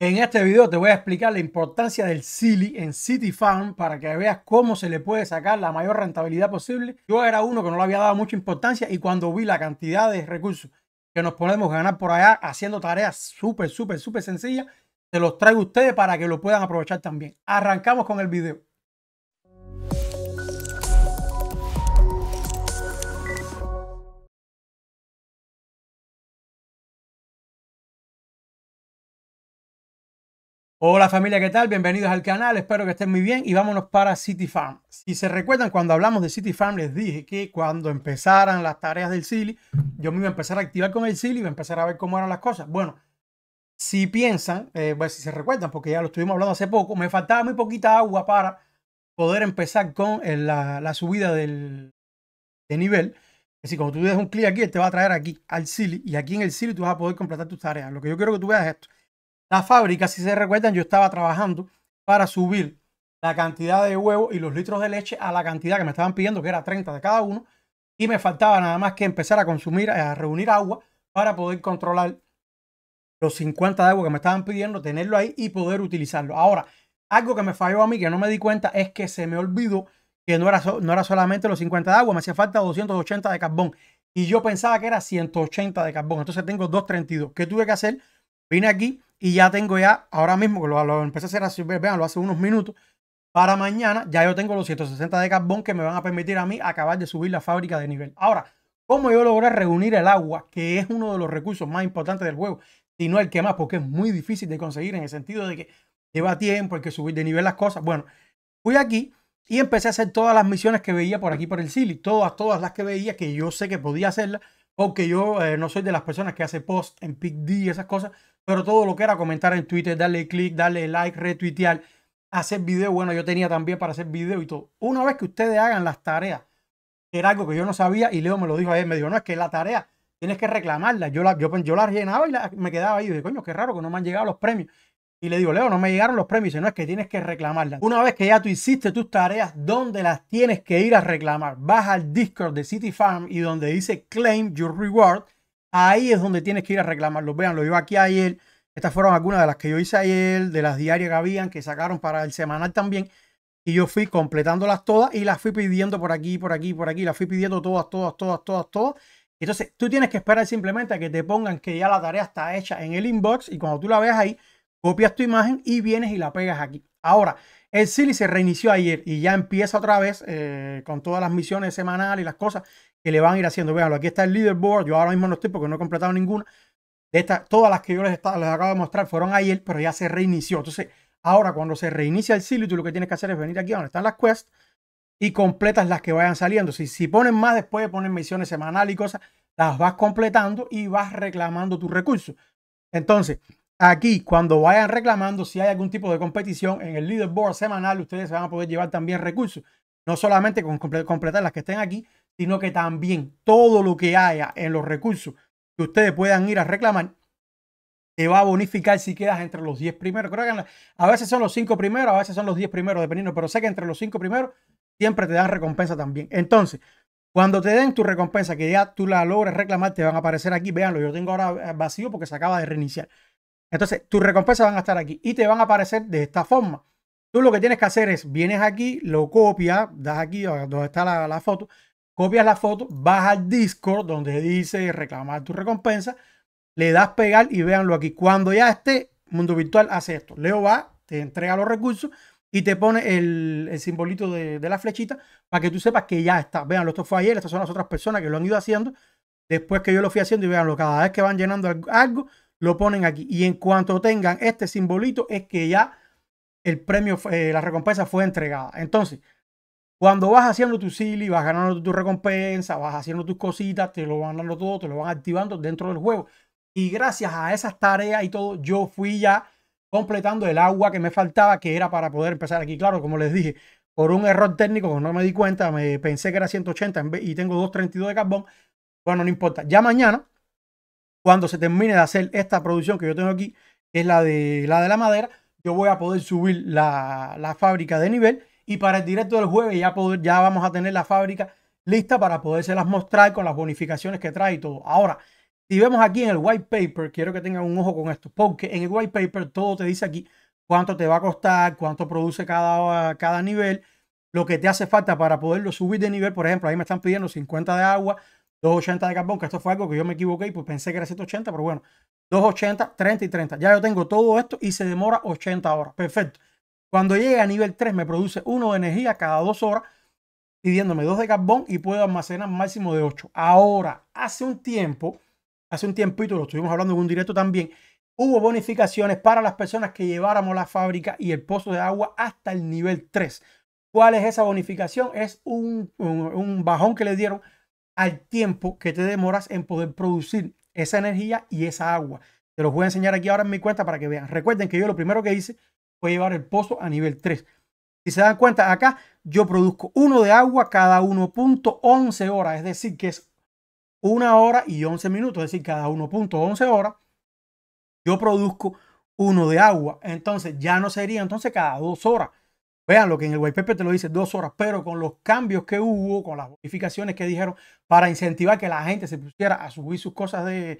En este video te voy a explicar la importancia del Silly en City Farm para que veas cómo se le puede sacar la mayor rentabilidad posible. Yo era uno que no le había dado mucha importancia y cuando vi la cantidad de recursos que nos podemos ganar por allá haciendo tareas súper, súper, súper sencillas, te los traigo a ustedes para que lo puedan aprovechar también. Arrancamos con el video. Hola familia, ¿qué tal? Bienvenidos al canal, espero que estén muy bien y vámonos para City Farm. Si se recuerdan, cuando hablamos de City Farm les dije que cuando empezaran las tareas del Silly, yo me iba a empezar a activar con el Silly y iba a empezar a ver cómo eran las cosas. Bueno, si piensan, eh, si se recuerdan, porque ya lo estuvimos hablando hace poco, me faltaba muy poquita agua para poder empezar con eh, la, subida del, de nivel. Es decir, cuando tú des un clic aquí, te va a traer aquí al Silly y aquí en el Silly tú vas a poder completar tus tareas. Lo que yo quiero que tú veas es esto la fábrica, si se recuerdan, yo estaba trabajando para subir la cantidad de huevos y los litros de leche a la cantidad que me estaban pidiendo, que era 30 de cada uno, y me faltaba nada más que empezar a consumir, a reunir agua para poder controlar los 50 de agua que me estaban pidiendo, tenerlo ahí y poder utilizarlo. Ahora, algo que me falló a mí, que no me di cuenta, es que se me olvidó que no era, no era solamente los 50 de agua, me hacía falta 280 de carbón. Y yo pensaba que era 180 de carbón. Entonces tengo 232. ¿Qué tuve que hacer? Vine aquí, y ya tengo ya, ahora mismo que lo, empecé a hacer así, vean, lo hace unos minutos. Para mañana ya yo tengo los 160 de carbón que me van a permitir a mí acabar de subir la fábrica de nivel. Ahora, ¿cómo yo logré reunir el agua, que es uno de los recursos más importantes del juego? Y no el que más, porque es muy difícil de conseguir en el sentido de que lleva tiempo, hay que subir de nivel las cosas. Bueno, fui aquí y empecé a hacer todas las misiones que veía por aquí, por el Silly. Todas, todas las que veía, que yo sé que podía hacerlas porque yo eh, no soy de las personas que hace post en PicD y esas cosas, pero todo lo que era comentar en Twitter, darle clic, darle like, retuitear, hacer video, bueno, yo tenía también para hacer video y todo. Una vez que ustedes hagan las tareas, era algo que yo no sabía y Leo me lo dijo ahí me dijo, no, es que la tarea tienes que reclamarla. Yo la, yo, yo la y me quedaba ahí. Y dije, coño, qué raro que no me han llegado los premios. Y le digo, Leo, no me llegaron los premios. no, es que tienes que reclamarlas. Una vez que ya tú hiciste tus tareas, ¿dónde las tienes que ir a reclamar? Vas al Discord de City Farm y donde dice Claim Your Reward, ahí es donde tienes que ir a reclamarlos. Vean, lo aquí ayer. Estas fueron algunas de las que yo hice ayer, de las diarias que habían, que sacaron para el semanal también. Y yo fui completándolas todas y las fui pidiendo por aquí, por aquí, por aquí. Las fui pidiendo todas, todas, todas, todas, todas. Entonces, tú tienes que esperar simplemente a que te pongan que ya la tarea está hecha en el inbox y cuando tú la veas ahí, copias tu imagen y vienes y la pegas aquí. Ahora, el Silly se reinició ayer y ya empieza otra vez eh, con todas las misiones semanales y las cosas que le van a ir haciendo. Veanlo, aquí está el leaderboard. Yo ahora mismo no estoy porque no he completado ninguna. De todas las que yo les, les, acabo de mostrar fueron ayer, pero ya se reinició. Entonces, ahora cuando se reinicia el Silly, tú lo que tienes que hacer es venir aquí donde están las quests y completas las que vayan saliendo. Si, si ponen más después de poner misiones semanales y cosas, las vas completando y vas reclamando tus recursos. Entonces, Aquí, cuando vayan reclamando si hay algún tipo de competición en el leaderboard semanal, ustedes van a poder llevar también recursos. No solamente con completar las que estén aquí, sino que también todo lo que haya en los recursos que ustedes puedan ir a reclamar, te va a bonificar si quedas entre los 10 primeros. Creo a veces son los 5 primeros, a veces son los 10 primeros, dependiendo, pero sé que entre los 5 primeros siempre te dan recompensa también. Entonces, cuando te den tu recompensa, que ya tú la logres reclamar, te van a aparecer aquí. Véanlo, yo tengo ahora vacío porque se acaba de reiniciar. Entonces, tus recompensas van a estar aquí y te van a aparecer de esta forma. Tú lo que tienes que hacer es, vienes aquí, lo copias, das aquí donde está la, foto, copias la foto, vas al Discord donde dice reclamar tu recompensa, le das pegar y véanlo aquí. Cuando ya esté, Mundo Virtual hace esto. Leo va, te entrega los recursos y te pone el, el simbolito de, de, la flechita para que tú sepas que ya está. Véanlo, esto fue ayer, estas son las otras personas que lo han ido haciendo después que yo lo fui haciendo y véanlo, cada vez que van llenando algo, lo ponen aquí. Y en cuanto tengan este simbolito, es que ya el premio, eh, la recompensa fue entregada. Entonces, cuando vas haciendo tu silly, vas ganando tu recompensa, vas haciendo tus cositas, te lo van dando todo, te lo van activando dentro del juego. Y gracias a esas tareas y todo, yo fui ya completando el agua que me faltaba, que era para poder empezar aquí. Claro, como les dije, por un error técnico no me di cuenta, me pensé que era 180 y tengo 232 de carbón. Bueno, no importa. Ya mañana cuando se termine de hacer esta producción que yo tengo aquí, que es la de la, de la madera, yo voy a poder subir la, fábrica de nivel y para el directo del jueves ya, poder, ya vamos a tener la fábrica lista para las mostrar con las bonificaciones que trae y todo. Ahora, si vemos aquí en el white paper, quiero que tengan un ojo con esto, porque en el white paper todo te dice aquí cuánto te va a costar, cuánto produce cada, cada nivel, lo que te hace falta para poderlo subir de nivel. Por ejemplo, ahí me están pidiendo 50 de agua, 280 de carbón, que esto fue algo que yo me equivoqué y pues pensé que era 180, pero bueno, 280, 30 y 30. Ya yo tengo todo esto y se demora 80 horas. Perfecto. Cuando llegue a nivel 3 me produce uno de energía cada 2 horas, pidiéndome dos de carbón y puedo almacenar máximo de 8. Ahora, hace un tiempo, hace un tiempito, lo estuvimos hablando en un directo también, hubo bonificaciones para las personas que lleváramos la fábrica y el pozo de agua hasta el nivel 3. ¿Cuál es esa bonificación? Es un bajón que le dieron al tiempo que te demoras en poder producir esa energía y esa agua. Te los voy a enseñar aquí ahora en mi cuenta para que vean. Recuerden que yo lo primero que hice fue llevar el pozo a nivel 3. Si se dan cuenta, acá yo produzco uno de agua cada 1.11 horas, es decir, que es una hora y 11 minutos, es decir, cada 1.11 horas yo produzco uno de agua. Entonces ya no sería entonces cada dos horas, Vean lo que en el white te lo dice, dos horas, pero con los cambios que hubo, con las modificaciones que dijeron para incentivar que la gente se pusiera a subir sus cosas de,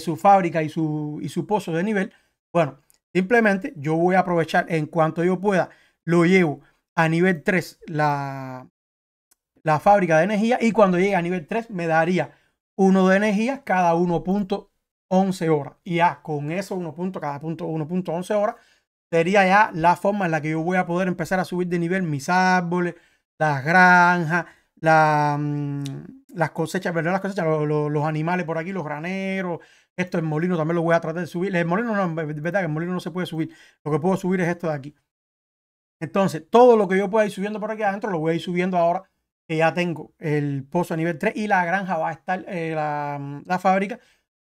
su fábrica y su, y su pozo de nivel, bueno, simplemente yo voy a aprovechar en cuanto yo pueda, lo llevo a nivel 3 la, la fábrica de energía y cuando llegue a nivel 3 me daría uno de energía cada 1.11 horas. Y ya con eso, cada 1.11 horas, sería ya la forma en la que yo voy a poder empezar a subir de nivel mis árboles, las granjas, mm, las cosechas, las cosechas, los, animales por aquí, los graneros. Esto el molino también lo voy a tratar de subir. El molino no, que el molino no se puede subir. Lo que puedo subir es esto de aquí. Entonces, todo lo que yo pueda ir subiendo por aquí adentro, lo voy a ir subiendo ahora que ya tengo el pozo a nivel 3 y la granja va a estar, eh, mm, la fábrica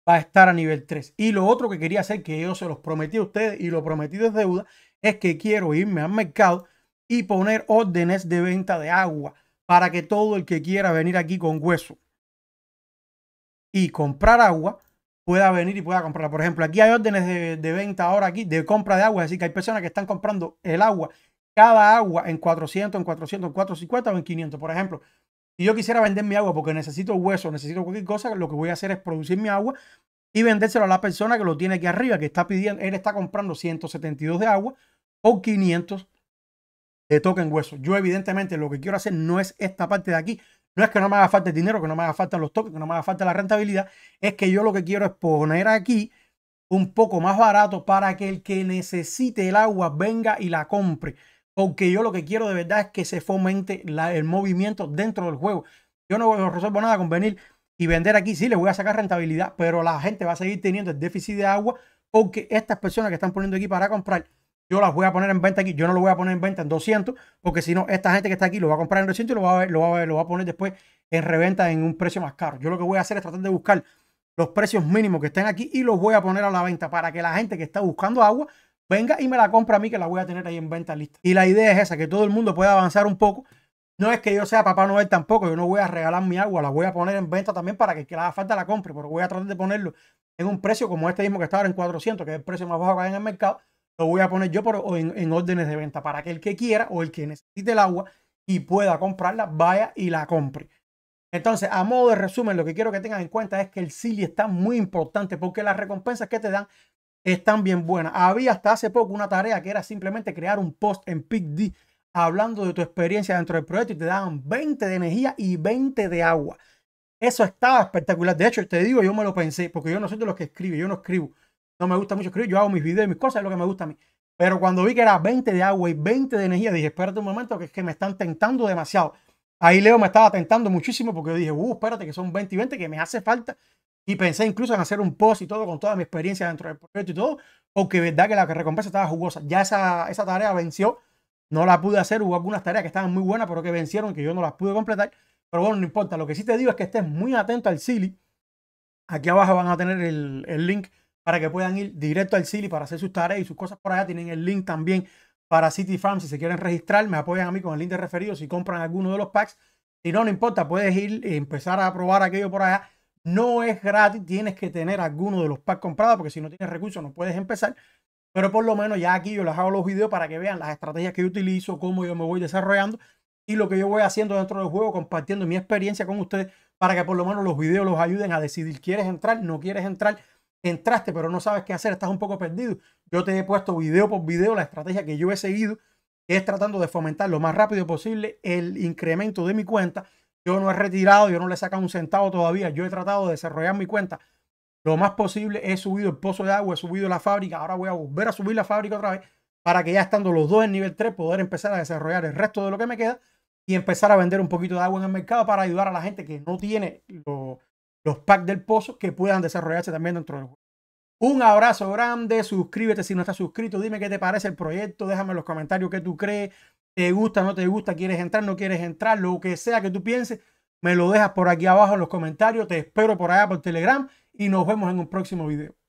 va a estar a nivel 3. Y lo otro que quería hacer, que yo se los prometí a ustedes y lo prometí desde deuda, es que quiero irme al mercado y poner órdenes de venta de agua para que todo el que quiera venir aquí con hueso y comprar agua pueda venir y pueda comprar, Por ejemplo, aquí hay órdenes de, de, venta ahora aquí, de compra de agua, es decir, que hay personas que están comprando el agua, cada agua en 400, en 400, en 450 o en 500. Por ejemplo, y yo quisiera vender mi agua porque necesito hueso, necesito cualquier cosa, lo que voy a hacer es producir mi agua y vendérselo a la persona que lo tiene aquí arriba, que está pidiendo, él está comprando 172 de agua o 500 de token hueso. Yo evidentemente lo que quiero hacer no es esta parte de aquí, no es que no me haga falta el dinero, que no me haga falta los tokens, que no me haga falta la rentabilidad, es que yo lo que quiero es poner aquí un poco más barato para que el que necesite el agua venga y la compre aunque yo lo que quiero de verdad es que se fomente el movimiento dentro del juego. Yo no resuelvo nada con venir y vender aquí, sí, les voy a sacar rentabilidad, pero la gente va a seguir teniendo el déficit de agua aunque estas personas que están poniendo aquí para comprar, yo las voy a poner en venta aquí, yo no lo voy a poner en venta en 200, porque si no, esta gente que está aquí lo va a comprar en 200 y lo va, a lo, va a lo va a poner después en reventa en un precio más caro. Yo lo que voy a hacer es tratar de buscar los precios mínimos que estén aquí y los voy a poner a la venta para que la gente que está buscando agua venga y me la compra a mí que la voy a tener ahí en venta lista. Y la idea es esa, que todo el mundo pueda avanzar un poco. No es que yo sea Papá Noel tampoco, yo no voy a regalar mi agua, la voy a poner en venta también para que que la haga falta la compre, Porque voy a tratar de ponerlo en un precio como este mismo que está ahora en 400, que es el precio más bajo que hay en el mercado, lo voy a poner yo por, en, órdenes de venta para que el que quiera o el que necesite el agua y pueda comprarla, vaya y la compre. Entonces, a modo de resumen, lo que quiero que tengan en cuenta es que el CILI está muy importante porque las recompensas que te dan están bien buenas. Había hasta hace poco una tarea que era simplemente crear un post en PicD hablando de tu experiencia dentro del proyecto y te daban 20 de energía y 20 de agua. Eso estaba espectacular. De hecho, te digo, yo me lo pensé, porque yo no soy de los que escribe, yo no escribo. No me gusta mucho escribir, yo hago mis videos y mis cosas, es lo que me gusta a mí. Pero cuando vi que era 20 de agua y 20 de energía, dije, espérate un momento, que es que me están tentando demasiado. Ahí Leo me estaba tentando muchísimo porque dije, uh, espérate, que son 20 y 20, que me hace falta y pensé incluso en hacer un post y todo con toda mi experiencia dentro del proyecto y todo, que verdad que la recompensa estaba jugosa. Ya esa, esa tarea venció, no la pude hacer, hubo algunas tareas que estaban muy buenas, pero que vencieron, que yo no las pude completar. Pero bueno, no importa, lo que sí te digo es que estés muy atento al Silly. Aquí abajo van a tener el, el link para que puedan ir directo al Silly para hacer sus tareas y sus cosas por allá. Tienen el link también para City Farm si se quieren registrar. Me apoyan a mí con el link de referido si compran alguno de los packs. Si no, no importa, puedes ir y empezar a probar aquello por allá no es gratis, tienes que tener alguno de los packs comprados porque si no tienes recursos no puedes empezar. Pero por lo menos ya aquí yo les hago los videos para que vean las estrategias que yo utilizo, cómo yo me voy desarrollando y lo que yo voy haciendo dentro del juego, compartiendo mi experiencia con ustedes para que por lo menos los videos los ayuden a decidir, ¿quieres entrar? ¿No quieres entrar? Entraste, pero no sabes qué hacer, estás un poco perdido. Yo te he puesto video por video la estrategia que yo he seguido, que es tratando de fomentar lo más rápido posible el incremento de mi cuenta yo no he retirado, yo no le he sacado un centavo todavía. Yo he tratado de desarrollar mi cuenta lo más posible. He subido el pozo de agua, he subido la fábrica. Ahora voy a volver a subir la fábrica otra vez para que ya estando los dos en nivel 3 poder empezar a desarrollar el resto de lo que me queda y empezar a vender un poquito de agua en el mercado para ayudar a la gente que no tiene los packs del pozo que puedan desarrollarse también dentro del juego. Un abrazo grande, suscríbete si no estás suscrito, dime qué te parece el proyecto, déjame en los comentarios qué tú crees, te gusta, no te gusta, quieres entrar, no quieres entrar, lo que sea que tú pienses, me lo dejas por aquí abajo en los comentarios, te espero por allá por Telegram y nos vemos en un próximo video.